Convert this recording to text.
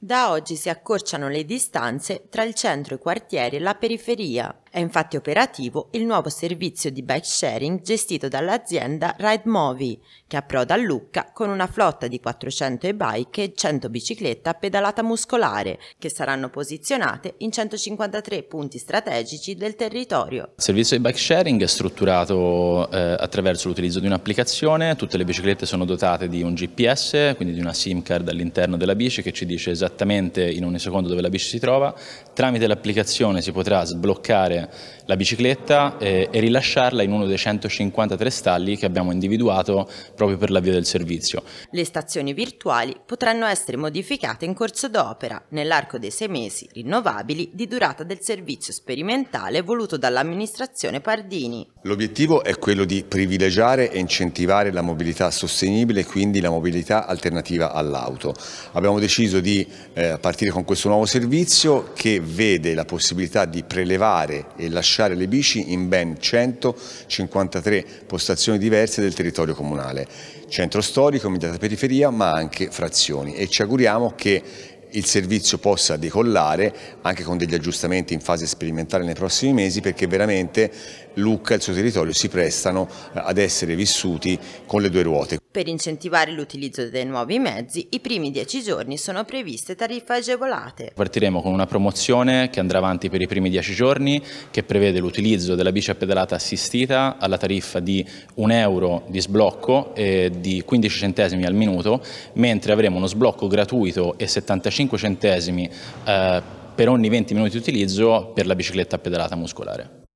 Da oggi si accorciano le distanze tra il centro, i quartieri e la periferia. È infatti operativo il nuovo servizio di bike sharing gestito dall'azienda RideMovi, che approda a Lucca con una flotta di 400 e-bike e 100 biciclette a pedalata muscolare, che saranno posizionate in 153 punti strategici del territorio. Il servizio di bike sharing è strutturato eh, attraverso l'utilizzo di un'applicazione, tutte le biciclette sono dotate di un GPS, quindi di una SIM card all'interno della bici che ci dice esattamente in ogni secondo dove la bici si trova. Tramite l'applicazione si potrà sbloccare la bicicletta e, eh, e rilasciarla in uno dei 153 stalli che abbiamo individuato proprio per l'avvio del servizio. Le stazioni virtuali potranno essere modificate in corso d'opera nell'arco dei sei mesi rinnovabili di durata del servizio sperimentale voluto dall'amministrazione Pardini. L'obiettivo è quello di privilegiare e incentivare la mobilità sostenibile, quindi la mobilità alternativa all'auto. Abbiamo deciso di eh, partire con questo nuovo servizio che vede la possibilità di prelevare e lasciare le bici in ben 153 postazioni diverse del territorio comunale, centro storico, immediata periferia, ma anche frazioni e ci auguriamo che il servizio possa decollare anche con degli aggiustamenti in fase sperimentale nei prossimi mesi perché veramente Lucca e il suo territorio si prestano eh, ad essere vissuti con le due ruote. Per incentivare l'utilizzo dei nuovi mezzi, i primi 10 giorni sono previste tariffe agevolate. Partiremo con una promozione che andrà avanti per i primi 10 giorni, che prevede l'utilizzo della bici a pedalata assistita alla tariffa di 1 euro di sblocco e di 15 centesimi al minuto, mentre avremo uno sblocco gratuito e 75 centesimi eh, per ogni 20 minuti di utilizzo per la bicicletta a pedalata muscolare.